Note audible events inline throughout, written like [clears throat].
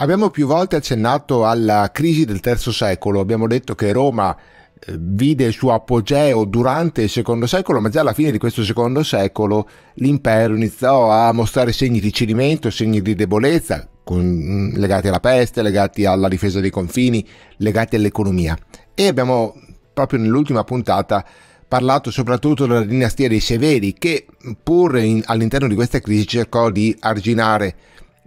Abbiamo più volte accennato alla crisi del terzo secolo, abbiamo detto che Roma eh, vide il suo apogeo durante il secondo secolo, ma già alla fine di questo secondo secolo l'impero iniziò a mostrare segni di cedimento, segni di debolezza, con, mm, legati alla peste, legati alla difesa dei confini, legati all'economia. E abbiamo proprio nell'ultima puntata parlato soprattutto della dinastia dei Severi, che pur all'interno di questa crisi cercò di arginare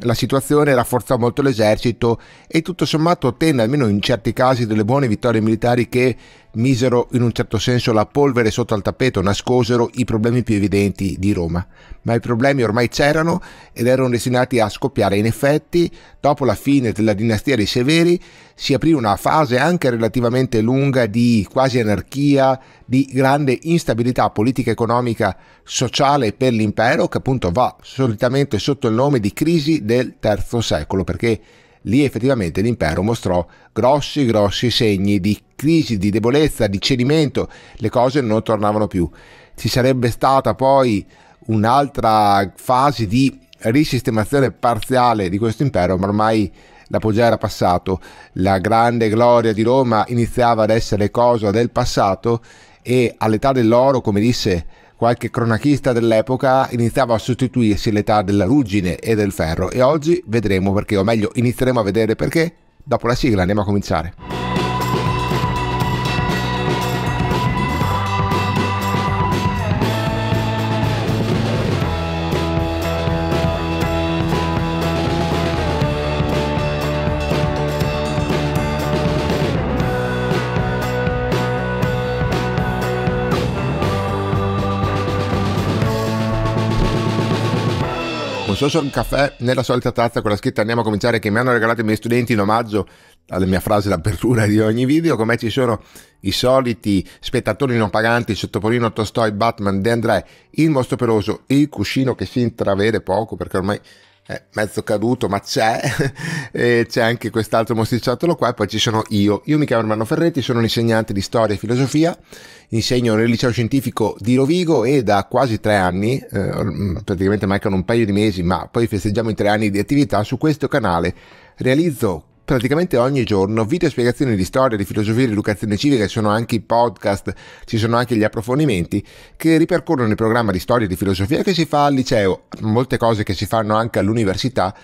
la situazione rafforzò molto l'esercito e tutto sommato ottenne almeno in certi casi delle buone vittorie militari che misero in un certo senso la polvere sotto al tappeto, nascosero i problemi più evidenti di Roma. Ma i problemi ormai c'erano ed erano destinati a scoppiare. In effetti, dopo la fine della dinastia dei Severi, si aprì una fase anche relativamente lunga di quasi anarchia, di grande instabilità politica, economica, sociale per l'impero, che appunto va solitamente sotto il nome di crisi del terzo secolo, perché lì effettivamente l'impero mostrò grossi grossi segni di crisi, di debolezza, di cedimento, le cose non tornavano più. Ci sarebbe stata poi un'altra fase di risistemazione parziale di questo impero, ma ormai l'apogeo era passato, la grande gloria di Roma iniziava ad essere cosa del passato e all'età dell'oro, come disse Qualche cronachista dell'epoca iniziava a sostituirsi l'età della ruggine e del ferro e oggi vedremo perché, o meglio inizieremo a vedere perché, dopo la sigla andiamo a cominciare. sorso un caffè nella solita tazza con la scritta andiamo a cominciare che mi hanno regalato i miei studenti in omaggio alla mia frase d'apertura di ogni video. Con ci sono i soliti spettatori non paganti, Sottopolino, Tostoi, Batman, De André, il mostro peloso, il cuscino che si intravede poco perché ormai eh, mezzo caduto, ma c'è, [laughs] e c'è anche quest'altro mostriciattolo qua, e poi ci sono io. Io mi chiamo Armando Ferretti, sono un insegnante di storia e filosofia, insegno nel liceo scientifico di Rovigo e da quasi tre anni, eh, mm, praticamente mancano un paio di mesi, ma poi festeggiamo i tre anni di attività su questo canale, realizzo praticamente ogni giorno video spiegazioni di storia, di filosofia, di educazione civica, ci sono anche i podcast, ci sono anche gli approfondimenti che ripercorrono il programma di storia e di filosofia che si fa al liceo, molte cose che si fanno anche all'università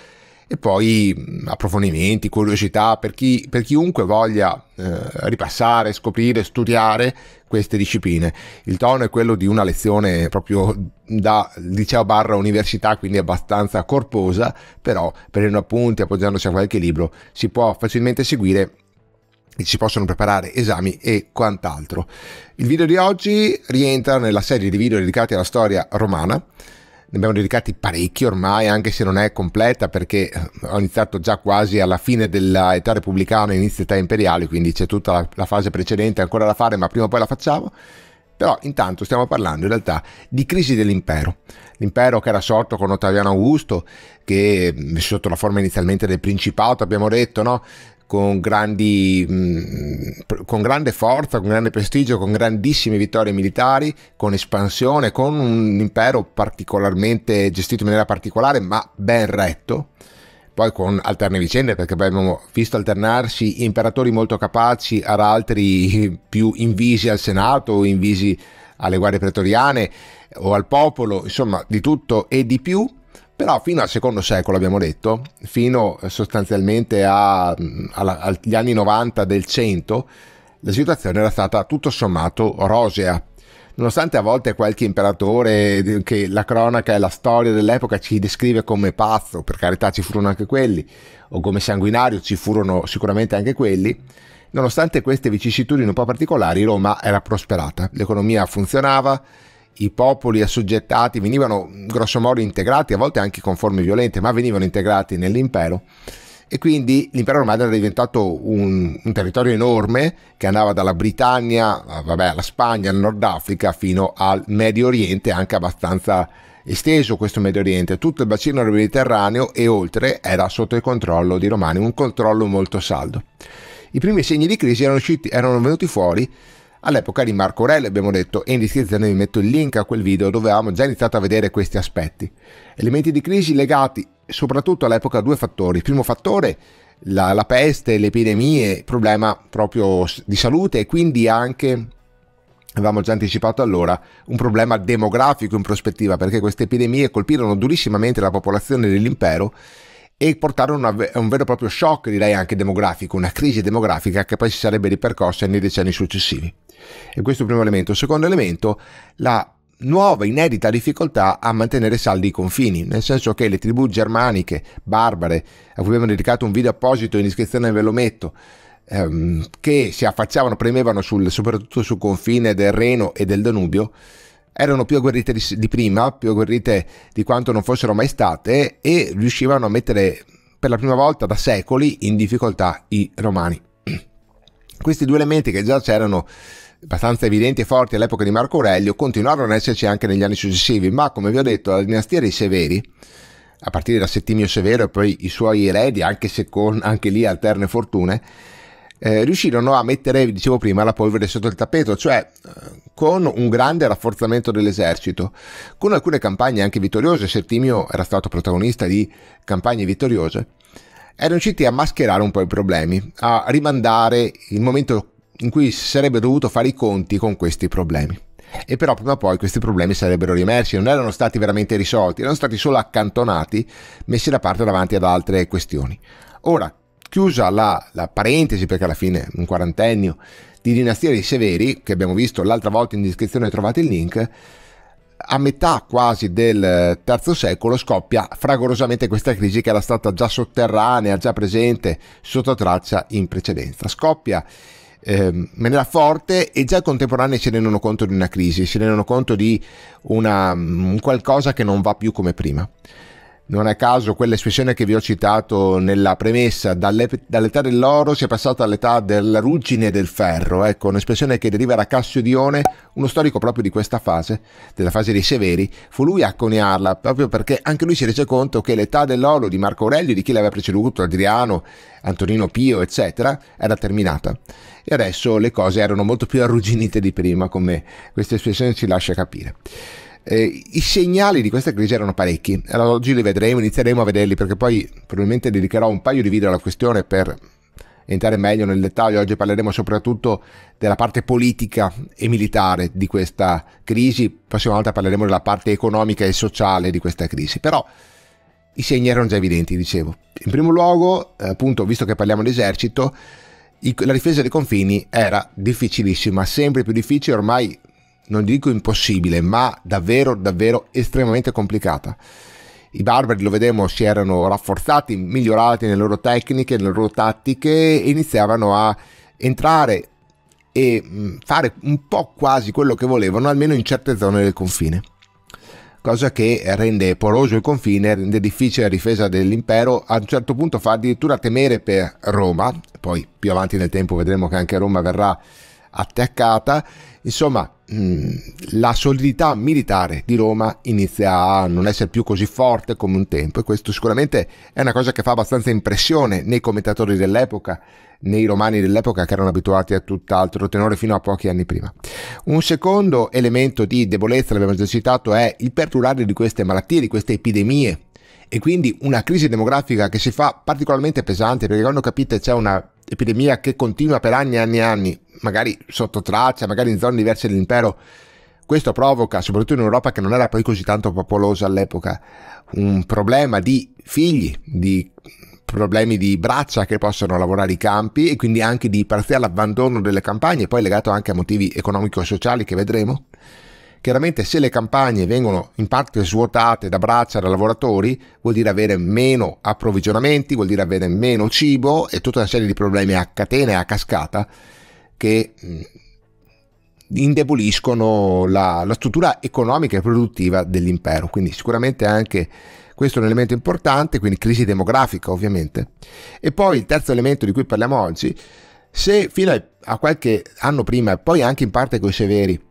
e poi approfondimenti, curiosità per, chi, per chiunque voglia eh, ripassare, scoprire, studiare queste discipline. Il tono è quello di una lezione proprio da liceo barra università, quindi abbastanza corposa, però prendendo appunti, appoggiandosi a qualche libro, si può facilmente seguire e si possono preparare esami e quant'altro. Il video di oggi rientra nella serie di video dedicati alla storia romana ne abbiamo dedicati parecchi ormai, anche se non è completa, perché eh, ho iniziato già quasi alla fine dell'età repubblicana, inizio età imperiale, quindi c'è tutta la, la fase precedente ancora da fare, ma prima o poi la facciamo. Però intanto stiamo parlando in realtà di crisi dell'impero. L'impero che era sorto con Ottaviano Augusto, che mm, sotto la forma inizialmente del principato, abbiamo detto, no? con, grandi, mm, con grande forza, con grande prestigio, con grandissime vittorie militari, con espansione, con un impero particolarmente gestito in maniera particolare ma ben retto poi con alterne vicende, perché abbiamo visto alternarsi imperatori molto capaci ad altri [laughs] più invisi al Senato invisi alle guardie pretoriane o al popolo, insomma di tutto e di più. Però fino al secondo secolo, abbiamo detto, fino eh, sostanzialmente a, mm, alla, agli anni 90 del 100, la situazione era stata tutto sommato rosea. Nonostante a volte qualche imperatore eh, che la cronaca e la storia dell'epoca ci descrive come pazzo, per carità ci furono anche quelli, o come sanguinario ci furono sicuramente anche quelli, nonostante queste vicissitudini un po' particolari, Roma era prosperata, l'economia funzionava, i popoli assoggettati venivano grossomodo integrati, a volte anche con forme violente, ma venivano integrati nell'impero. E quindi l'impero romano era diventato un, un territorio enorme che andava dalla Britannia, vabbè, alla Spagna, al Nord Africa fino al Medio Oriente, anche abbastanza esteso questo Medio Oriente. Tutto il bacino del Mediterraneo e oltre era sotto il controllo dei Romani, un controllo molto saldo. I primi segni di crisi erano, usciti, erano venuti fuori all'epoca di Marco Aurelio, abbiamo detto, e in descrizione vi metto il link a quel video dove avevamo già iniziato a vedere questi aspetti. Elementi di crisi legati soprattutto all'epoca a due fattori. primo fattore, la, la peste, le epidemie, problema proprio di salute e quindi anche avevamo già anticipato allora, un problema demografico in prospettiva, perché queste epidemie colpirono durissimamente la popolazione dell'impero e portarono a un vero e proprio shock, direi anche demografico, una crisi demografica che poi si sarebbe ripercossa nei decenni successivi. E questo è il primo elemento. Il secondo elemento, la nuova inedita difficoltà a mantenere saldi i confini, nel senso che le tribù germaniche, barbare, a cui abbiamo dedicato un video apposito in iscrizione ve lo metto, ehm, che si affacciavano, premevano sul, soprattutto sul confine del Reno e del Danubio, erano più agguerrite di, di prima, più agguerrite di quanto non fossero mai state e riuscivano a mettere per la prima volta da secoli in difficoltà i romani. [clears throat] Questi due elementi che già c'erano abbastanza evidenti e forti all'epoca di Marco Aurelio continuarono ad esserci anche negli anni successivi, ma come vi ho detto la dinastia dei Severi, a partire da Settimio Severo e poi i suoi eredi, anche se con anche lì alterne fortune, eh, riuscirono a mettere, dicevo prima, la polvere sotto il tappeto, cioè eh, con un grande rafforzamento dell'esercito, con alcune campagne anche vittoriose, Settimio era stato protagonista di campagne vittoriose, erano riusciti a mascherare un po' i problemi, a rimandare il momento in cui si sarebbe dovuto fare i conti con questi problemi. E però prima o poi questi problemi sarebbero rimersi, non erano stati veramente risolti, erano stati solo accantonati, messi da parte davanti ad altre questioni. Ora, chiusa la, la parentesi, perché alla fine un quarantennio di dinastia dei Severi, che abbiamo visto l'altra volta in descrizione trovate il link, a metà quasi del terzo secolo scoppia fragorosamente questa crisi che era stata già sotterranea, già presente, sotto traccia in precedenza. Scoppia eh, maniera forte e già i contemporanei si rendono conto di una crisi, si rendono conto di una, mm, qualcosa che non va più come prima. Non a caso quell'espressione che vi ho citato nella premessa, dall'età dell'oro si è passata all'età della ruggine e del ferro, ecco, un'espressione che deriva da Cassio Dione, uno storico proprio di questa fase, della fase dei Severi, fu lui a coniarla, proprio perché anche lui si rese conto che l'età dell'oro di Marco Aurelio, di chi l'aveva preceduto, Adriano, Antonino Pio, eccetera, era terminata. E adesso le cose erano molto più arrugginite di prima, come questa espressione ci lascia capire. Eh, I segnali di questa crisi erano parecchi, allora, oggi li vedremo, inizieremo a vederli perché poi probabilmente dedicherò un paio di video alla questione per entrare meglio nel dettaglio. Oggi parleremo soprattutto della parte politica e militare di questa crisi, la prossima volta parleremo della parte economica e sociale di questa crisi, però i segni erano già evidenti, dicevo. In primo luogo, appunto, visto che parliamo di esercito, la difesa dei confini era difficilissima, sempre più difficile, ormai non dico impossibile, ma davvero, davvero estremamente complicata. I barbari, lo vedemmo, si erano rafforzati, migliorati nelle loro tecniche, nelle loro tattiche e iniziavano a entrare e mm, fare un po' quasi quello che volevano, almeno in certe zone del confine. Cosa che rende poroso il confine, rende difficile la difesa dell'impero, a un certo punto fa addirittura temere per Roma, poi più avanti nel tempo vedremo che anche Roma verrà attaccata Insomma, mm, la solidità militare di Roma inizia a non essere più così forte come un tempo e questo sicuramente è una cosa che fa abbastanza impressione nei commentatori dell'epoca, nei romani dell'epoca che erano abituati a tutt'altro tenore fino a pochi anni prima. Un secondo elemento di debolezza, l'abbiamo già citato, è il perdurare di queste malattie, di queste epidemie e quindi una crisi demografica che si fa particolarmente pesante perché quando capite c'è una epidemia che continua per anni e anni e anni, magari sotto traccia, magari in zone diverse dell'impero, questo provoca, soprattutto in Europa che non era poi così tanto popolosa all'epoca, un problema di figli, di problemi di braccia che possono lavorare i campi e quindi anche di parziale abbandono delle campagne, poi legato anche a motivi economico-sociali che vedremo. Chiaramente se le campagne vengono in parte svuotate da braccia da lavoratori, vuol dire avere meno approvvigionamenti, vuol dire avere meno cibo e tutta una serie di problemi a catena e a cascata che mm, indeboliscono la, la struttura economica e produttiva dell'impero. Quindi sicuramente anche questo è un elemento importante, quindi crisi demografica ovviamente. E poi il terzo elemento di cui parliamo oggi, se fino a qualche anno prima e poi anche in parte con i severi,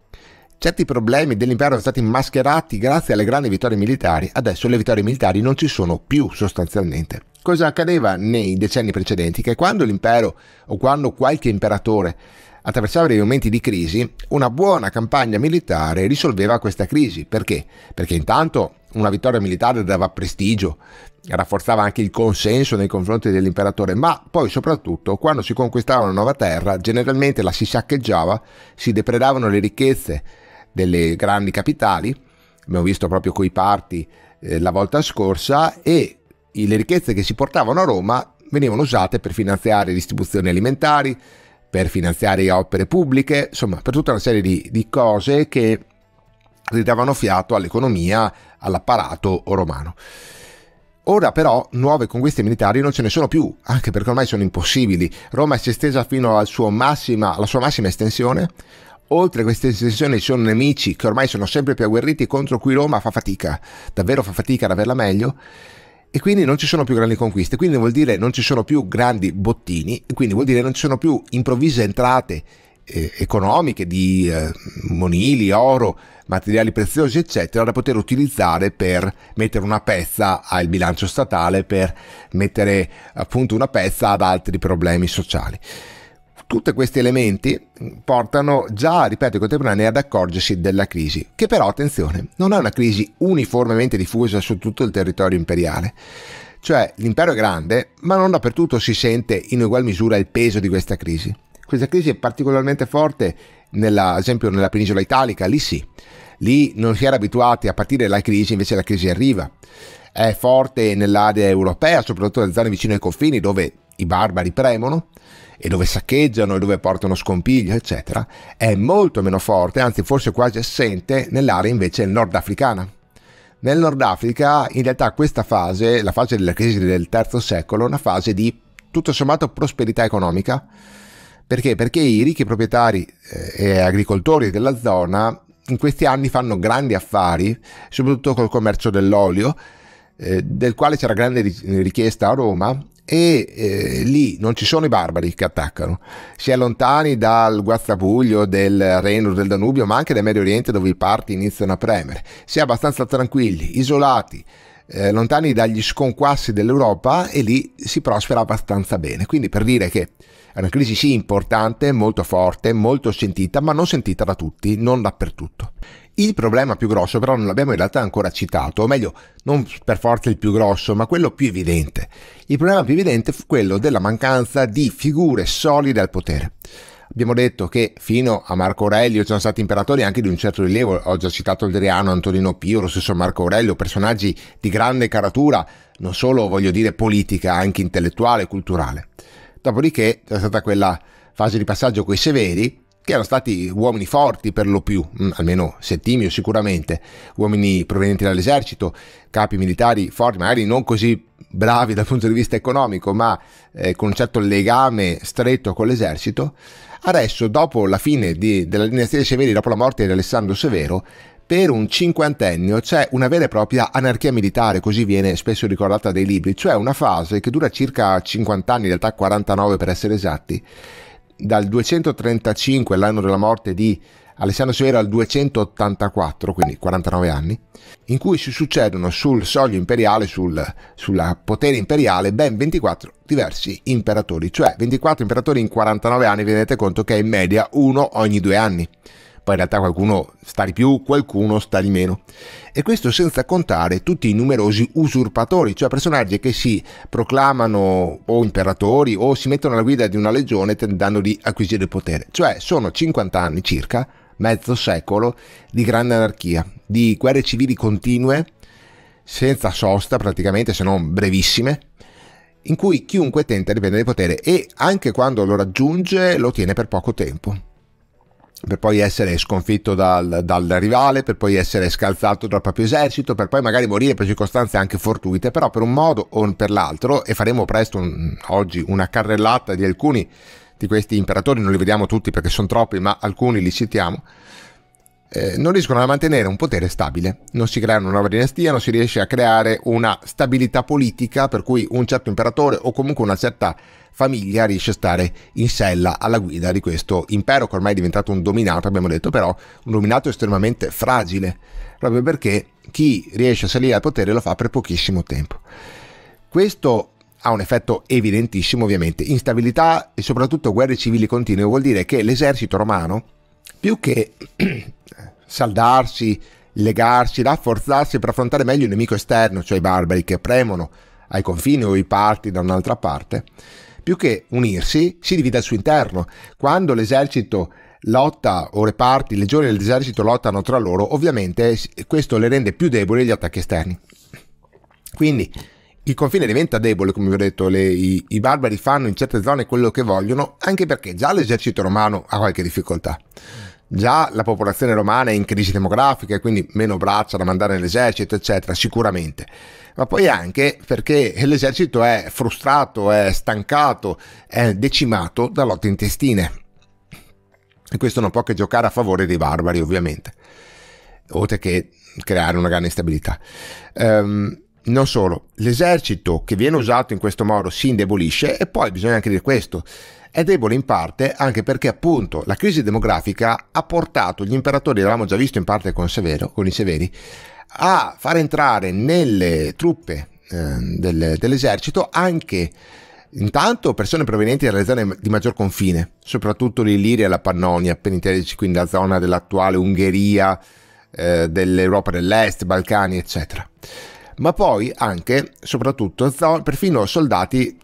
Certi problemi dell'impero sono stati mascherati grazie alle grandi vittorie militari, adesso le vittorie militari non ci sono più sostanzialmente. Cosa accadeva nei decenni precedenti? Che quando l'impero o quando qualche imperatore attraversava dei momenti di crisi, una buona campagna militare risolveva questa crisi. Perché? Perché intanto una vittoria militare dava prestigio, rafforzava anche il consenso nei confronti dell'imperatore, ma poi soprattutto quando si conquistava una nuova terra, generalmente la si saccheggiava, si depredavano le ricchezze delle grandi capitali, abbiamo visto proprio coi parti eh, la volta scorsa, e le ricchezze che si portavano a Roma venivano usate per finanziare distribuzioni alimentari, per finanziare opere pubbliche, insomma per tutta una serie di, di cose che ridavano fiato all'economia, all'apparato romano. Ora però nuove conquiste militari non ce ne sono più, anche perché ormai sono impossibili. Roma si è stesa fino al massima, alla sua massima estensione, Oltre a queste estensioni ci sono nemici che ormai sono sempre più agguerriti contro cui Roma fa fatica, davvero fa fatica ad averla meglio e quindi non ci sono più grandi conquiste, quindi vuol dire non ci sono più grandi bottini, quindi vuol dire non ci sono più improvvise entrate eh, economiche di eh, monili, oro, materiali preziosi eccetera da poter utilizzare per mettere una pezza al bilancio statale, per mettere appunto una pezza ad altri problemi sociali. Tutti questi elementi portano già, ripeto, i contemporanei ad accorgersi della crisi, che però, attenzione, non è una crisi uniformemente diffusa su tutto il territorio imperiale. Cioè l'impero è grande, ma non dappertutto si sente in ugual misura il peso di questa crisi. Questa crisi è particolarmente forte, nella, ad esempio, nella penisola italica, lì sì. Lì non si era abituati a partire dalla crisi, invece la crisi arriva. È forte nell'area europea, soprattutto nelle zone vicine ai confini, dove i barbari premono, e dove saccheggiano e dove portano scompiglio, eccetera, è molto meno forte, anzi forse quasi assente, nell'area invece nordafricana. Nel Nord Africa in realtà questa fase, la fase della crisi del terzo secolo, è una fase di tutto sommato prosperità economica. Perché? Perché i ricchi proprietari eh, e agricoltori della zona in questi anni fanno grandi affari, soprattutto col commercio dell'olio, eh, del quale c'era grande richiesta a Roma e eh, lì non ci sono i barbari che attaccano, si è lontani dal guazzabuglio del Reno, del Danubio, ma anche dal Medio Oriente dove i parti iniziano a premere, si è abbastanza tranquilli, isolati, eh, lontani dagli sconquassi dell'Europa e lì si prospera abbastanza bene. Quindi per dire che è una crisi sì importante, molto forte, molto sentita, ma non sentita da tutti, non dappertutto. Il problema più grosso però non l'abbiamo in realtà ancora citato, o meglio, non per forza il più grosso, ma quello più evidente. Il problema più evidente fu quello della mancanza di figure solide al potere. Abbiamo detto che fino a Marco Aurelio c'erano stati imperatori anche di un certo rilievo, ho già citato Adriano, Antonino Pio, lo stesso Marco Aurelio, personaggi di grande caratura, non solo voglio dire politica, anche intellettuale e culturale. Dopodiché c'è stata quella fase di passaggio coi severi, che erano stati uomini forti per lo più, mm, almeno Settimio sicuramente, uomini provenienti dall'esercito, capi militari forti, magari non così bravi dal punto di vista economico, ma eh, con un certo legame stretto con l'esercito. Adesso, dopo la fine di, della dinastia dei Severi, dopo la morte di Alessandro Severo, per un cinquantennio c'è una vera e propria anarchia militare, così viene spesso ricordata dai libri, cioè una fase che dura circa 50 anni, in realtà 49 per essere esatti, dal 235, l'anno della morte di Alessandro Severo, al 284, quindi 49 anni, in cui si succedono sul soglio imperiale, sul sulla potere imperiale, ben 24 diversi imperatori, cioè 24 imperatori in 49 anni, vi rendete conto che è in media uno ogni due anni poi in realtà qualcuno sta di più, qualcuno sta di meno. E questo senza contare tutti i numerosi usurpatori, cioè personaggi che si proclamano o imperatori o si mettono alla guida di una legione tentando di acquisire il potere. Cioè sono 50 anni circa, mezzo secolo, di grande anarchia, di guerre civili continue, senza sosta praticamente, se non brevissime, in cui chiunque tenta di prendere il potere e anche quando lo raggiunge lo tiene per poco tempo per poi essere sconfitto dal, dal, rivale, per poi essere scalzato dal proprio esercito, per poi magari morire per circostanze anche fortuite, però per un modo o per l'altro, e faremo presto un, oggi una carrellata di alcuni di questi imperatori, non li vediamo tutti perché sono troppi, ma alcuni li citiamo, eh, non riescono a mantenere un potere stabile, non si crea una nuova dinastia, non si riesce a creare una stabilità politica per cui un certo imperatore o comunque una certa famiglia riesce a stare in sella alla guida di questo impero che ormai è diventato un dominato, abbiamo detto però, un dominato estremamente fragile, proprio perché chi riesce a salire al potere lo fa per pochissimo tempo. Questo ha un effetto evidentissimo ovviamente, instabilità e soprattutto guerre civili continue vuol dire che l'esercito romano, più che [clears throat] saldarsi, legarsi, rafforzarsi per affrontare meglio il nemico esterno, cioè i barbari che premono ai confini o i parti da un'altra parte, più che unirsi, si divide al suo interno. Quando l'esercito lotta o reparti, legioni dell'esercito lottano tra loro, ovviamente questo le rende più deboli gli attacchi esterni. Quindi il confine diventa debole, come vi ho detto, le, i, i, barbari fanno in certe zone quello che vogliono, anche perché già l'esercito romano ha qualche difficoltà. Già la popolazione romana è in crisi demografica, quindi meno braccia da mandare nell'esercito, eccetera, sicuramente ma poi anche perché l'esercito è frustrato, è stancato, è decimato da lotte intestine. E questo non può che giocare a favore dei barbari, ovviamente, oltre che creare una grande instabilità. Um, non solo, l'esercito che viene usato in questo modo si indebolisce e poi bisogna anche dire questo, è debole in parte anche perché appunto la crisi demografica ha portato gli imperatori, l'avevamo già visto in parte con, Severo, con i Severi, a far entrare nelle truppe eh, del, dell'esercito anche intanto persone provenienti dalle zone di maggior confine, soprattutto l'Illiria e la Pannonia, penitentici, quindi la zona dell'attuale Ungheria, eh, dell'Europa dell'Est, Balcani, eccetera. Ma poi anche, soprattutto, perfino soldati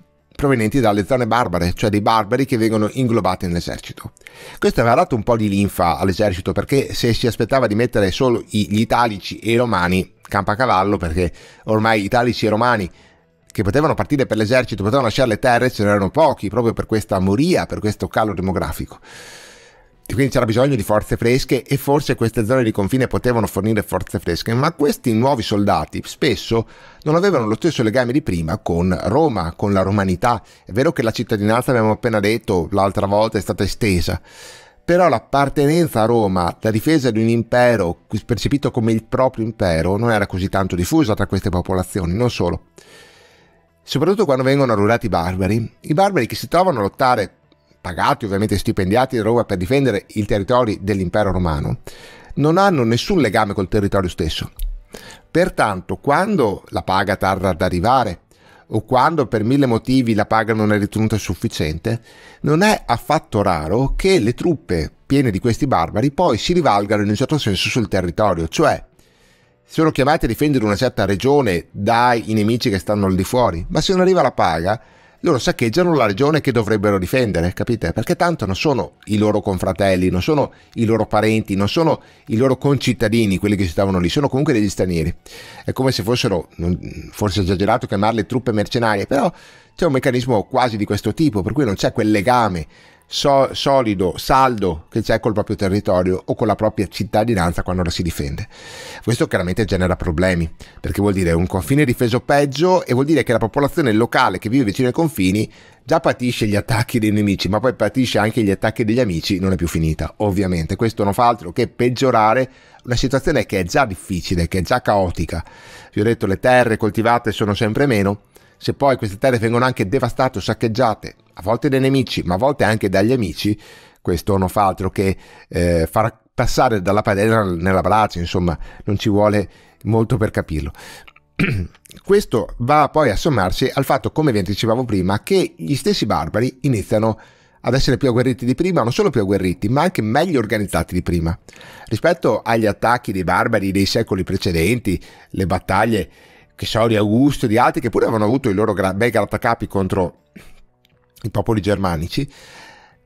provenienti dalle zone barbare, cioè dei barbari che vengono inglobati nell'esercito. Questo aveva dato un po' di linfa all'esercito perché se si aspettava di mettere solo gli italici e i romani, campa cavallo perché ormai italici e romani che potevano partire per l'esercito, potevano lasciare le terre, ce n'erano pochi proprio per questa moria, per questo calo demografico quindi c'era bisogno di forze fresche e forse queste zone di confine potevano fornire forze fresche, ma questi nuovi soldati spesso non avevano lo stesso legame di prima con Roma, con la romanità. È vero che la cittadinanza, abbiamo appena detto, l'altra volta è stata estesa, però l'appartenenza a Roma, la difesa di un impero percepito come il proprio impero, non era così tanto diffusa tra queste popolazioni, non solo. Soprattutto quando vengono arruolati i barbari, i barbari che si trovano a lottare pagati ovviamente stipendiati da Roma per difendere i territori dell'impero romano, non hanno nessun legame col territorio stesso. Pertanto, quando la paga tarda ad arrivare o quando per mille motivi la paga non è ritenuta sufficiente, non è affatto raro che le truppe piene di questi barbari poi si rivalgano in un certo senso sul territorio, cioè sono chiamati a difendere una certa regione dai nemici che stanno lì fuori, ma se non arriva la paga, loro saccheggiano la regione che dovrebbero difendere, capite? Perché tanto non sono i loro confratelli, non sono i loro parenti, non sono i loro concittadini, quelli che si stavano lì, sono comunque degli stranieri. È come se fossero, forse esagerato chiamarle truppe mercenarie, però c'è un meccanismo quasi di questo tipo, per cui non c'è quel legame so, solido, saldo che c'è col proprio territorio o con la propria cittadinanza quando la si difende. Questo chiaramente genera problemi, perché vuol dire un confine difeso peggio e vuol dire che la popolazione locale che vive vicino ai confini già patisce gli attacchi dei nemici, ma poi patisce anche gli attacchi degli amici, non è più finita, ovviamente. Questo non fa altro che peggiorare una situazione che è già difficile, che è già caotica. Vi ho detto, le terre coltivate sono sempre meno. Se poi queste terre vengono anche devastate o saccheggiate a volte dai nemici, ma a volte anche dagli amici, questo non fa altro che eh, far passare dalla padella nella nell'abbraccio, insomma, non ci vuole molto per capirlo. [clears throat] Questo va poi a sommarsi al fatto, come vi anticipavo prima, che gli stessi barbari iniziano ad essere più agguerriti di prima, non solo più agguerriti, ma anche meglio organizzati di prima. Rispetto agli attacchi dei barbari dei secoli precedenti, le battaglie che so di Augusto e di altri che pure avevano avuto i loro bei grattacapi contro i popoli germanici,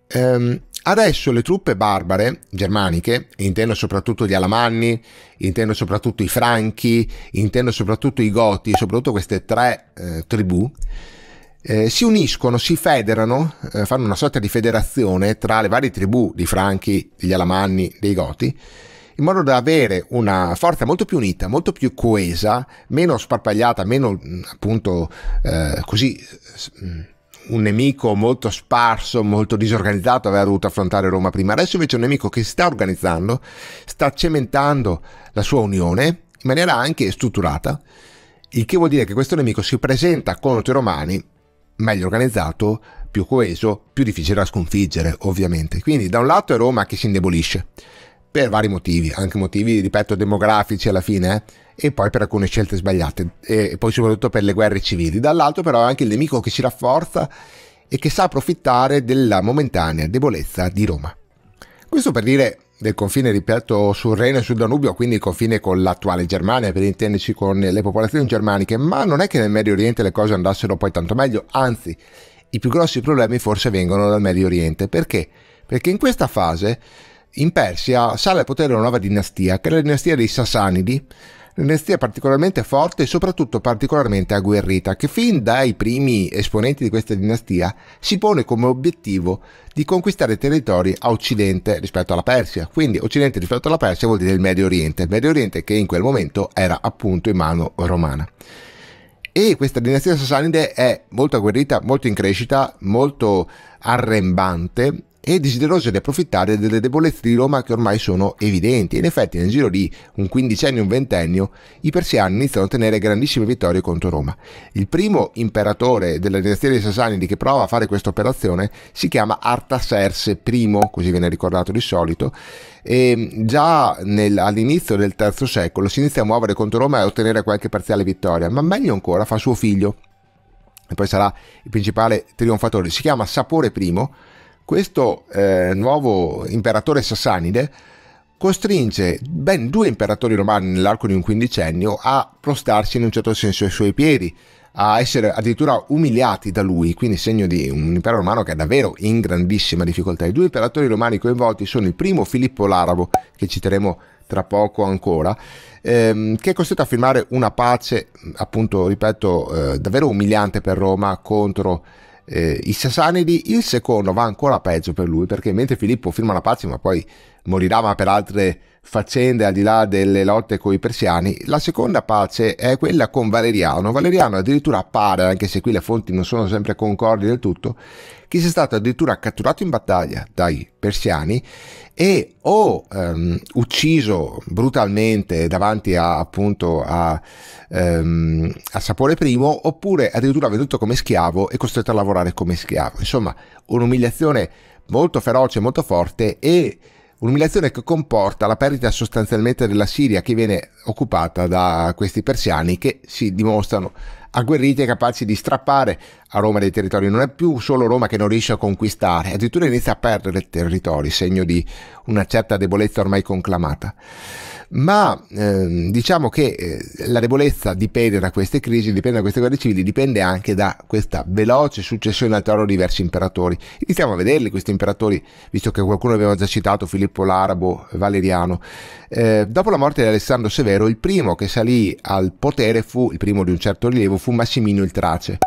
ehm, adesso le truppe barbare germaniche, intendo soprattutto gli Alamanni, intendo soprattutto i Franchi, intendo soprattutto i Goti, soprattutto queste tre eh, tribù, eh, si uniscono, si federano, eh, fanno una sorta di federazione tra le varie tribù di Franchi, degli Alamanni, dei Goti, in modo da avere una forza molto più unita, molto più coesa, meno sparpagliata, meno mm, appunto eh, così mm, un nemico molto sparso, molto disorganizzato aveva dovuto affrontare Roma prima, adesso invece è un nemico che si sta organizzando, sta cementando la sua unione in maniera anche strutturata, il che vuol dire che questo nemico si presenta contro i romani meglio organizzato, più coeso, più difficile da sconfiggere, ovviamente. Quindi da un lato è Roma che si indebolisce, per vari motivi, anche motivi, ripeto, demografici alla fine, eh? e poi per alcune scelte sbagliate e poi soprattutto per le guerre civili. Dall'altro però è anche il nemico che ci rafforza e che sa approfittare della momentanea debolezza di Roma. Questo per dire del confine, ripeto, sul Reno e sul Danubio, quindi il confine con l'attuale Germania, per intenderci con le popolazioni germaniche, ma non è che nel Medio Oriente le cose andassero poi tanto meglio, anzi, i più grossi problemi forse vengono dal Medio Oriente. Perché? Perché in questa fase in Persia sale al potere una nuova dinastia, che è la dinastia dei Sasanidi, un'enestia particolarmente forte e soprattutto particolarmente agguerrita, che fin dai primi esponenti di questa dinastia si pone come obiettivo di conquistare territori a Occidente rispetto alla Persia. Quindi Occidente rispetto alla Persia vuol dire il Medio Oriente, il Medio Oriente che in quel momento era appunto in mano romana. E questa dinastia sasanide è molto agguerrita, molto in crescita, molto arrembante e desideroso di approfittare delle debolezze di Roma che ormai sono evidenti. In effetti nel giro di un quindicennio, un ventennio, i persiani iniziano a ottenere grandissime vittorie contro Roma. Il primo imperatore della dinastia dei Sasanidi che prova a fare questa operazione si chiama Artaserse I, così viene ricordato di solito, e già all'inizio del III secolo si inizia a muovere contro Roma e ottenere qualche parziale vittoria, ma meglio ancora fa suo figlio, e poi sarà il principale trionfatore, si chiama Sapore I, questo eh, nuovo imperatore sassanide costringe ben due imperatori romani nell'arco di un quindicennio a prostarsi in un certo senso ai suoi piedi, a essere addirittura umiliati da lui, quindi segno di un impero romano che è davvero in grandissima difficoltà. I due imperatori romani coinvolti sono il primo Filippo l'Arabo, che citeremo tra poco ancora, ehm, che è costretto a firmare una pace, appunto, ripeto, eh, davvero umiliante per Roma contro eh, i Sasanidi, il secondo va ancora peggio per lui perché mentre Filippo firma la pace ma poi morirà ma per altre faccende al di là delle lotte con i persiani, la seconda pace è quella con Valeriano. Valeriano addirittura appare, anche se qui le fonti non sono sempre concordi del tutto, che sia stato addirittura catturato in battaglia dai persiani e o ehm, ucciso brutalmente davanti a, appunto a, ehm, a Sapore I oppure addirittura venduto come schiavo e costretto a lavorare come schiavo. Insomma, un'umiliazione molto feroce, molto forte e un'umiliazione che comporta la perdita sostanzialmente della Siria che viene occupata da questi persiani che si dimostrano agguerriti e capaci di strappare a Roma dei territori. Non è più solo Roma che non riesce a conquistare, addirittura inizia a perdere territori, segno di una certa debolezza ormai conclamata ma ehm, diciamo che eh, la debolezza dipende da queste crisi, dipende da queste guerre civili, dipende anche da questa veloce successione al trono di diversi imperatori. Iniziamo a vederli questi imperatori, visto che qualcuno aveva già citato, Filippo l'Arabo, Valeriano. Eh, dopo la morte di Alessandro Severo, il primo che salì al potere fu, il primo di un certo rilievo, fu Massimino il Trace.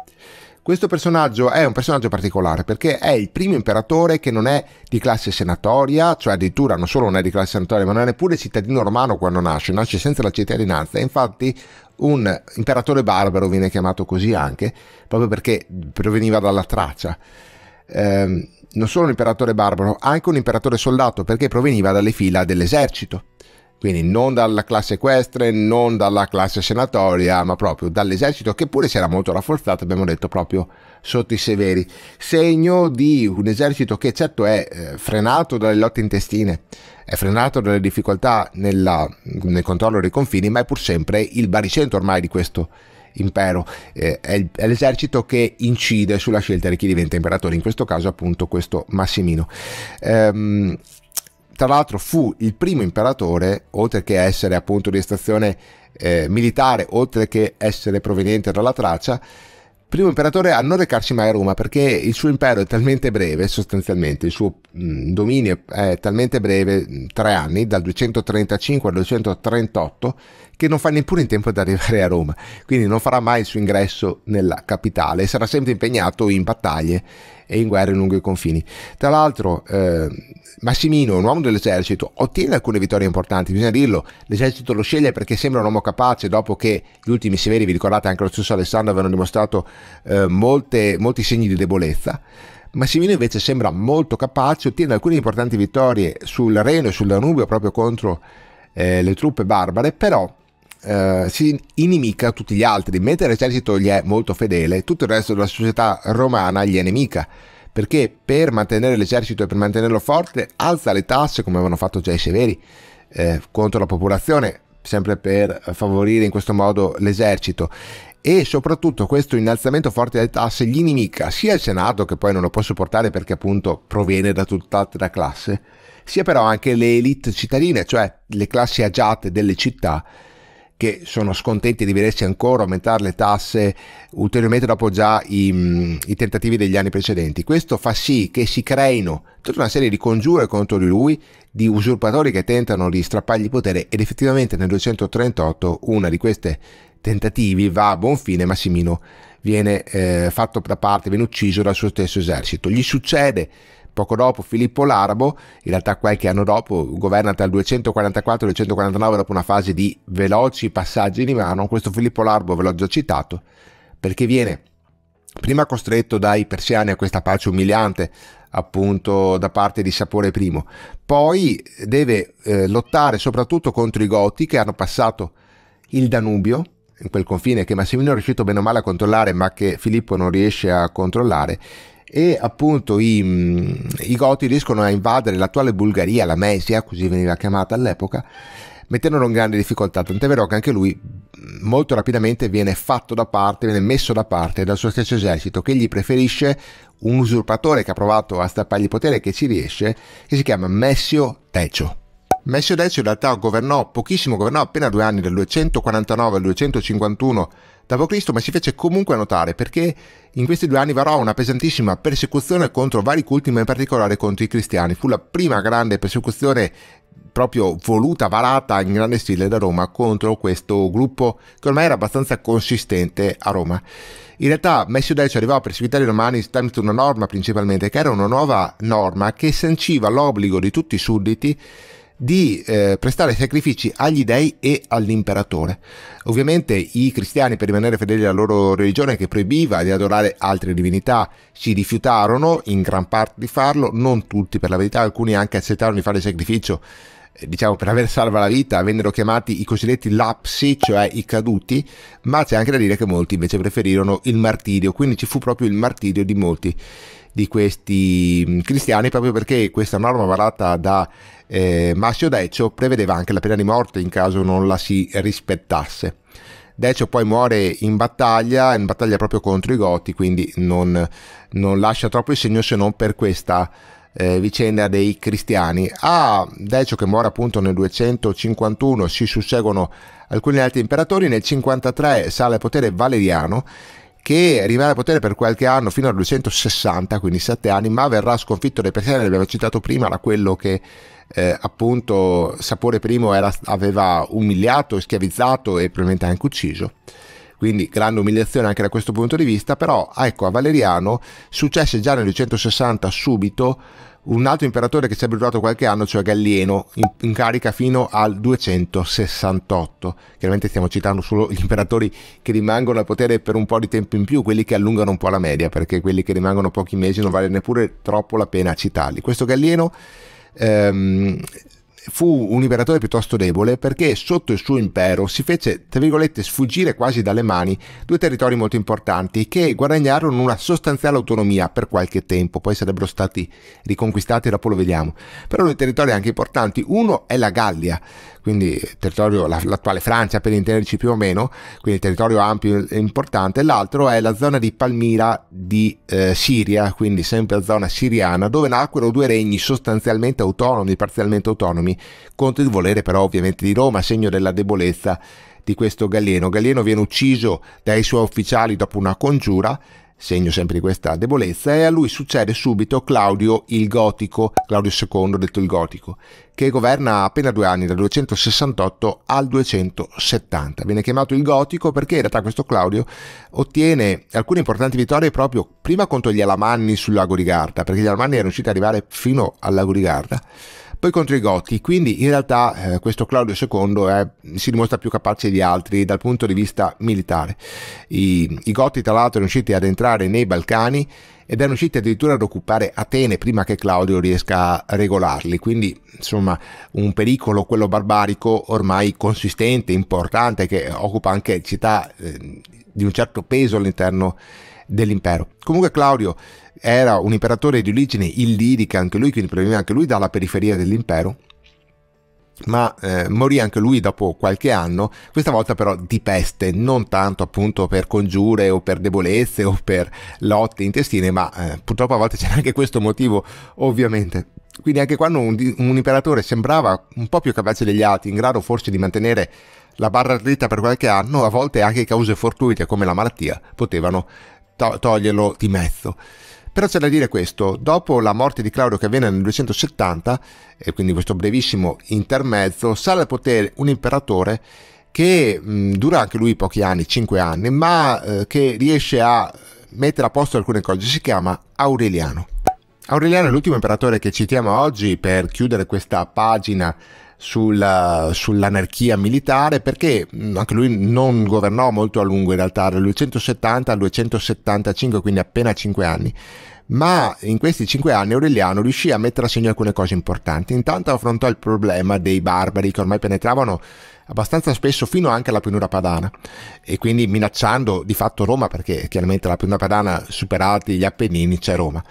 Questo personaggio è un personaggio particolare perché è il primo imperatore che non è di classe senatoria, cioè addirittura non solo non è di classe senatoria, ma non è neppure cittadino romano quando nasce, nasce senza la cittadinanza. Infatti un imperatore barbaro viene chiamato così anche, proprio perché proveniva dalla traccia. Ehm, non solo un imperatore barbaro, anche un imperatore soldato perché proveniva dalle fila dell'esercito. Quindi non dalla classe equestre, non dalla classe senatoria, ma proprio dall'esercito che pure si era molto rafforzato, abbiamo detto, proprio sotto i severi. Segno di un esercito che certo è eh, frenato dalle lotte intestine, è frenato dalle difficoltà nella, nel controllo dei confini, ma è pur sempre il baricentro ormai di questo impero. Eh, è, il, è, l'esercito che incide sulla scelta di chi diventa imperatore, in questo caso appunto questo Massimino. Ehm, tra l'altro fu il primo imperatore, oltre che essere appunto di stazione eh, militare, oltre che essere proveniente dalla Tracia, primo imperatore a non recarsi mai a Roma perché il suo impero è talmente breve sostanzialmente, il suo mh, mm, dominio è talmente breve, mh, mm, tre anni, dal 235 al 238, che non fa neppure in tempo ad arrivare a Roma, quindi non farà mai il suo ingresso nella capitale sarà sempre impegnato in battaglie e in guerre lungo i confini. Tra l'altro eh, Massimino, un uomo dell'esercito, ottiene alcune vittorie importanti, bisogna dirlo, l'esercito lo sceglie perché sembra un uomo capace dopo che gli ultimi severi, vi ricordate anche lo stesso Alessandro, avevano dimostrato eh, molte, molti segni di debolezza. Massimino invece sembra molto capace, ottiene alcune importanti vittorie sul Reno e sul Danubio proprio contro eh, le truppe barbare, però eh, si inimica tutti gli altri, mentre l'esercito gli è molto fedele, tutto il resto della società romana gli è nemica perché per mantenere l'esercito e per mantenerlo forte alza le tasse come avevano fatto già i severi eh, contro la popolazione, sempre per favorire in questo modo l'esercito e soprattutto questo innalzamento forte delle tasse gli inimica sia il Senato che poi non lo può sopportare perché appunto proviene da tutt'altra classe, sia però anche le elite cittadine, cioè le classi agiate delle città che sono scontenti di vedersi ancora aumentare le tasse ulteriormente dopo già i, i, tentativi degli anni precedenti. Questo fa sì che si creino tutta una serie di congiure contro di lui, di usurpatori che tentano di strappargli il potere ed effettivamente nel 238 una di queste tentativi va a buon fine, Massimino viene eh, fatto da parte, viene ucciso dal suo stesso esercito. Gli succede Poco dopo Filippo Larbo, in realtà qualche anno dopo, governa tra il 244 e il 249 dopo una fase di veloci passaggi di mano. Questo Filippo Larbo ve l'ho già citato perché viene prima costretto dai persiani a questa pace umiliante appunto da parte di Sapore I, poi deve eh, lottare soprattutto contro i Goti che hanno passato il Danubio, in quel confine che Massimino è riuscito bene o male a controllare ma che Filippo non riesce a controllare e appunto i, mm, i Goti riescono a invadere l'attuale Bulgaria, la Mesia, così veniva chiamata all'epoca, mettendolo in grande difficoltà, tant'è vero che anche lui mm, molto rapidamente viene fatto da parte, viene messo da parte dal suo stesso esercito che gli preferisce un usurpatore che ha provato a strappargli il potere che ci riesce, che si chiama Messio Tecio. Messio Decio in realtà governò pochissimo, governò appena due anni, dal 249 al 251 d.C., ma si fece comunque notare perché in questi due anni varò una pesantissima persecuzione contro vari culti, ma in particolare contro i cristiani. Fu la prima grande persecuzione proprio voluta, varata in grande stile da Roma contro questo gruppo che ormai era abbastanza consistente a Roma. In realtà Messio Delcio arrivò a perseguitare i romani tramite una norma principalmente, che era una nuova norma che sanciva l'obbligo di tutti i sudditi di eh, prestare sacrifici agli dei e all'imperatore. Ovviamente i cristiani, per rimanere fedeli alla loro religione che proibiva di adorare altre divinità, si rifiutarono in gran parte di farlo, non tutti per la verità, alcuni anche accettarono di fare sacrificio eh, diciamo per aver salva la vita vennero chiamati i cosiddetti lapsi, cioè i caduti, ma c'è anche da dire che molti invece preferirono il martirio, quindi ci fu proprio il martirio di molti di questi mm, cristiani proprio perché questa norma varata da eh, Massio Decio prevedeva anche la pena di morte in caso non la si rispettasse. Decio poi muore in battaglia, in battaglia proprio contro i Goti, quindi non, non lascia troppo il segno se non per questa eh, vicenda dei cristiani. A Decio che muore appunto nel 251 si susseguono alcuni altri imperatori, nel 53 sale al potere Valeriano che rimane al potere per qualche anno fino al 260, quindi sette anni, ma verrà sconfitto dai persiani, l'abbiamo citato prima, da quello che eh, appunto Sapore I era, aveva umiliato, schiavizzato e probabilmente anche ucciso quindi grande umiliazione anche da questo punto di vista, però ecco a Valeriano successe già nel 260 subito un altro imperatore che ci è abituato qualche anno, cioè Gallieno, in, in, carica fino al 268. Chiaramente stiamo citando solo gli imperatori che rimangono al potere per un po' di tempo in più, quelli che allungano un po' la media, perché quelli che rimangono pochi mesi non vale neppure troppo la pena citarli. Questo Gallieno ehm, fu un imperatore piuttosto debole perché sotto il suo impero si fece, tra virgolette, sfuggire quasi dalle mani due territori molto importanti che guadagnarono una sostanziale autonomia per qualche tempo, poi sarebbero stati riconquistati, dopo lo vediamo. Però due territori anche importanti, uno è la Gallia, quindi territorio, l'attuale Francia per intenderci più o meno, quindi territorio ampio e importante, l'altro è la zona di Palmira di eh, Siria, quindi sempre zona siriana, dove nacquero due regni sostanzialmente autonomi, parzialmente autonomi, contro il volere però ovviamente di Roma, segno della debolezza di questo Galleno. Galleno viene ucciso dai suoi ufficiali dopo una congiura segno sempre di questa debolezza, e a lui succede subito Claudio il Gotico, Claudio II detto il Gotico, che governa appena due anni, dal 268 al 270. Viene chiamato il Gotico perché in realtà questo Claudio ottiene alcune importanti vittorie proprio prima contro gli Alamanni sul lago di Garda, perché gli Alamanni erano riusciti ad arrivare fino al lago di Garda, poi contro i Gotti, quindi in realtà eh, questo Claudio II è, si dimostra più capace di altri dal punto di vista militare. I, i Gotti tra l'altro erano riusciti ad entrare nei Balcani ed erano riusciti addirittura ad occupare Atene prima che Claudio riesca a regolarli. Quindi, insomma, un pericolo, quello barbarico, ormai consistente, importante, che occupa anche città eh, di un certo peso all'interno dell'impero. Comunque Claudio era un imperatore di origine illirica anche lui, quindi proveniva anche lui dalla periferia dell'impero, ma eh, morì anche lui dopo qualche anno, questa volta però di peste, non tanto appunto per congiure o per debolezze o per lotte intestine, ma eh, purtroppo a volte c'era anche questo motivo ovviamente. Quindi anche quando un, un imperatore sembrava un po' più capace degli altri, in grado forse di mantenere la barra dritta per qualche anno, a volte anche cause fortuite come la malattia potevano to- toglierlo di mezzo. Però c'è da dire questo, dopo la morte di Claudio che avviene nel 270, e quindi questo brevissimo intermezzo, sale al potere un imperatore che mh, dura anche lui pochi anni, 5 anni, ma eh, che riesce a mettere a posto alcune cose, si chiama Aureliano. Aureliano è l'ultimo imperatore che citiamo oggi per chiudere questa pagina sulla, sull'anarchia militare perché anche lui non governò molto a lungo in realtà dal 270 al 275 quindi appena 5 anni ma in questi cinque anni Aureliano riuscì a mettere a segno alcune cose importanti. Intanto affrontò il problema dei barbari che ormai penetravano abbastanza spesso fino anche alla pianura padana e quindi minacciando di fatto Roma perché chiaramente la pianura padana superati gli Appennini c'è Roma.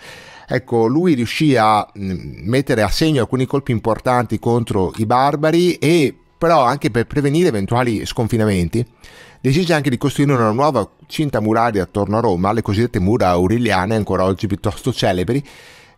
Ecco, lui riuscì a mm, mettere a segno alcuni colpi importanti contro i barbari e però anche per prevenire eventuali sconfinamenti decise anche di costruire una nuova cinta muraria attorno a Roma, le cosiddette mura aureliane, ancora oggi piuttosto celebri,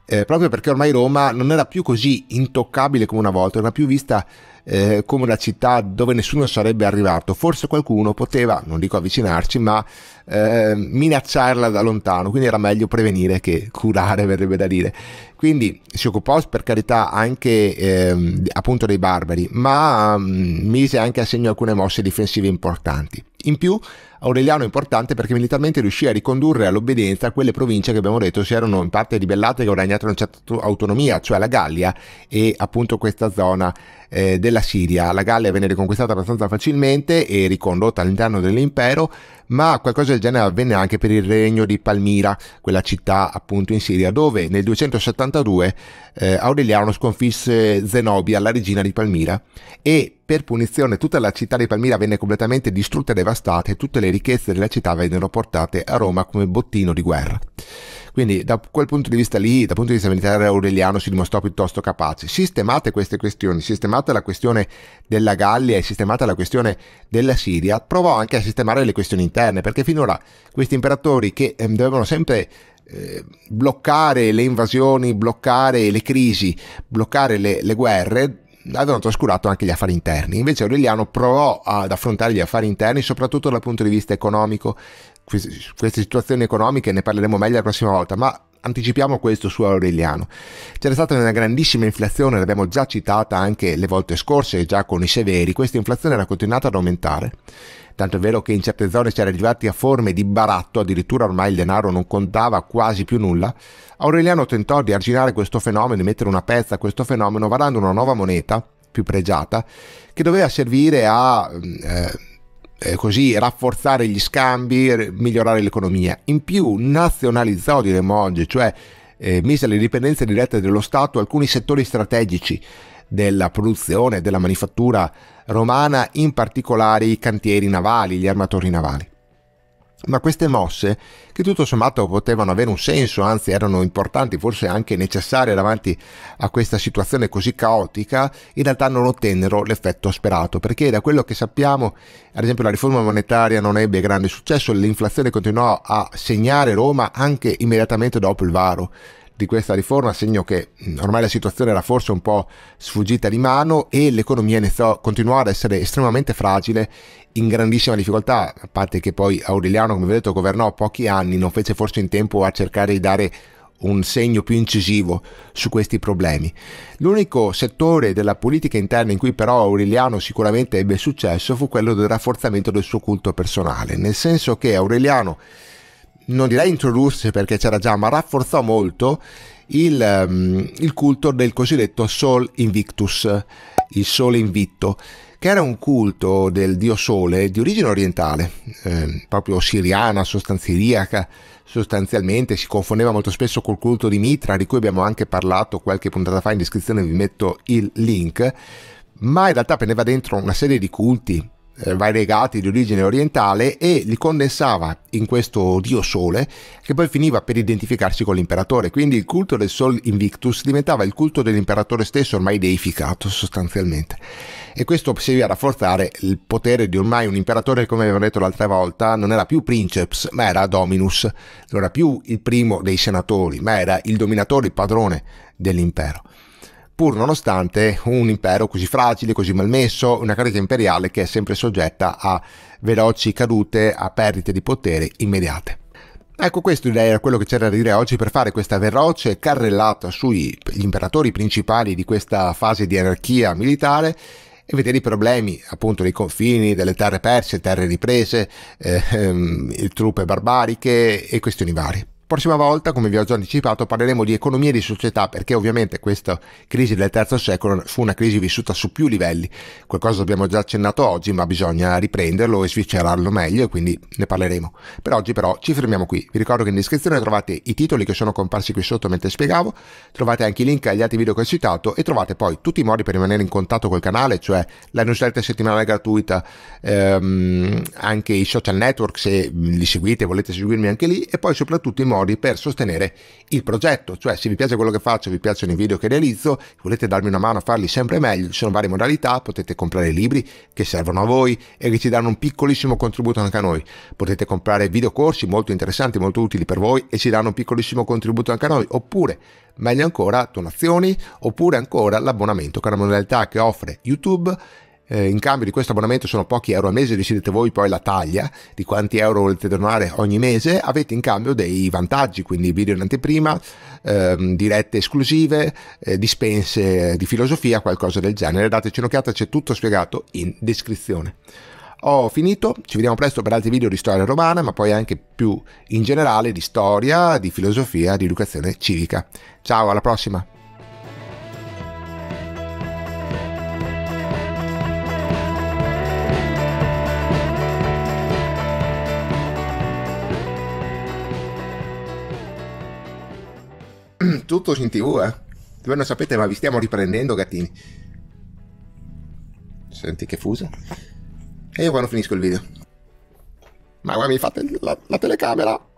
eh, proprio perché ormai Roma non era più così intoccabile come una volta, non era più vista eh, come una città dove nessuno sarebbe arrivato. Forse qualcuno poteva, non dico avvicinarci, ma eh, minacciarla da lontano, quindi era meglio prevenire che curare, verrebbe da dire. Quindi si occupò per carità anche ehm, appunto dei barbari, ma mm, mise anche a segno alcune mosse difensive importanti. In più Aureliano è importante perché militarmente riuscì a ricondurre all'obbedienza quelle province che abbiamo detto si erano in parte ribellate e guadagnate una certa autonomia, cioè la Gallia e appunto questa zona eh, della Siria. La Gallia venne riconquistata abbastanza facilmente e ricondotta all'interno dell'impero, ma qualcosa del genere avvenne anche per il regno di Palmira, quella città appunto in Siria, dove nel 272 eh, Aureliano sconfisse Zenobia, la regina di Palmira, e per punizione tutta la città di Palmira venne completamente distrutta e devastata e tutte le ricchezze della città vennero portate a Roma come bottino di guerra. Quindi da quel punto di vista lì, dal punto di vista militare Aureliano si dimostrò piuttosto capace. Sistemate queste questioni, sistemata la questione della Gallia e sistemata la questione della Siria, provò anche a sistemare le questioni interne, perché finora questi imperatori che eh, dovevano sempre eh, bloccare le invasioni, bloccare le crisi, bloccare le, le guerre, avevano trascurato anche gli affari interni. Invece Aureliano provò ad affrontare gli affari interni soprattutto dal punto di vista economico, queste situazioni economiche ne parleremo meglio la prossima volta, ma Anticipiamo questo su Aureliano. C'era stata una grandissima inflazione, l'abbiamo già citata anche le volte scorse, già con i severi, questa inflazione era continuata ad aumentare. Tanto è vero che in certe zone si era arrivati a forme di baratto, addirittura ormai il denaro non contava quasi più nulla. Aureliano tentò di arginare questo fenomeno, di mettere una pezza a questo fenomeno, varando una nuova moneta, più pregiata, che doveva servire a... Mm, eh, eh, così rafforzare gli scambi, migliorare l'economia. In più nazionalizzò, diremmo oggi, cioè eh, mise alle dipendenze dirette dello Stato alcuni settori strategici della produzione e della manifattura romana, in particolare i cantieri navali, gli armatori navali ma queste mosse, che tutto sommato potevano avere un senso, anzi erano importanti, forse anche necessarie davanti a questa situazione così caotica, in realtà non ottennero l'effetto sperato, perché da quello che sappiamo, ad esempio la riforma monetaria non ebbe grande successo, l'inflazione continuò a segnare Roma anche immediatamente dopo il varo di questa riforma, segno che ormai la situazione era forse un po' sfuggita di mano e l'economia iniziò, a continuare ad essere estremamente fragile, in grandissima difficoltà, a parte che poi Aureliano, come vi ho detto, governò pochi anni, non fece forse in tempo a cercare di dare un segno più incisivo su questi problemi. L'unico settore della politica interna in cui però Aureliano sicuramente ebbe successo fu quello del rafforzamento del suo culto personale, nel senso che Aureliano non direi introdusse perché c'era già, ma rafforzò molto il, um, il culto del cosiddetto Sol Invictus, il Sole Invitto, che era un culto del dio Sole di origine orientale, eh, proprio siriana, sostanziriaca, sostanzialmente si confondeva molto spesso col culto di Mitra, di cui abbiamo anche parlato qualche puntata fa, in descrizione vi metto il link, ma in realtà prendeva dentro una serie di culti eh, variegati di origine orientale e li condensava in questo dio sole che poi finiva per identificarsi con l'imperatore. Quindi il culto del Sol Invictus diventava il culto dell'imperatore stesso ormai deificato sostanzialmente. E questo serviva a rafforzare il potere di ormai un imperatore, come abbiamo detto l'altra volta, non era più princeps, ma era dominus, non era più il primo dei senatori, ma era il dominatore, il padrone dell'impero pur nonostante un impero così fragile, così malmesso, una carica imperiale che è sempre soggetta a veloci cadute, a perdite di potere immediate. Ecco questo direi era quello che c'era da dire oggi per fare questa veloce carrellata sugli imperatori principali di questa fase di anarchia militare e vedere i problemi appunto dei confini, delle terre perse, terre riprese, eh, ehm, truppe barbariche e questioni varie. Prossima volta, come vi ho già anticipato, parleremo di economia e di società perché ovviamente questa crisi del terzo secolo fu una crisi vissuta su più livelli. Qualcosa abbiamo già accennato oggi, ma bisogna riprenderlo e sviscerarlo meglio e quindi ne parleremo. Per oggi però ci fermiamo qui. Vi ricordo che in descrizione trovate i titoli che sono comparsi qui sotto mentre spiegavo, trovate anche i link agli altri video che ho citato e trovate poi tutti i modi per rimanere in contatto col canale, cioè la newsletter settimanale gratuita, ehm, anche i social network se li seguite, volete seguirmi anche lì e poi soprattutto i modi modi per sostenere il progetto, cioè se vi piace quello che faccio, vi piacciono i video che realizzo, volete darmi una mano a farli sempre meglio, ci sono varie modalità, potete comprare libri che servono a voi e che ci danno un piccolissimo contributo anche a noi, potete comprare videocorsi molto interessanti, molto utili per voi e ci danno un piccolissimo contributo anche a noi, oppure meglio ancora donazioni, oppure ancora l'abbonamento, che è una modalità che offre YouTube eh, in cambio di questo abbonamento sono pochi euro al mese, decidete voi poi la taglia di quanti euro volete donare ogni mese, avete in cambio dei vantaggi, quindi video in anteprima, ehm, dirette esclusive, eh, dispense di filosofia, qualcosa del genere. Dateci un'occhiata, c'è tutto spiegato in descrizione ho finito, ci vediamo presto per altri video di storia romana, ma poi anche più in generale di storia, di filosofia, di educazione civica. Ciao, alla prossima! tutto in tv, eh. Voi non sapete, ma vi stiamo riprendendo, gattini. Senti che fuso. E io quando finisco il video. Ma guarda, mi fate la, la telecamera.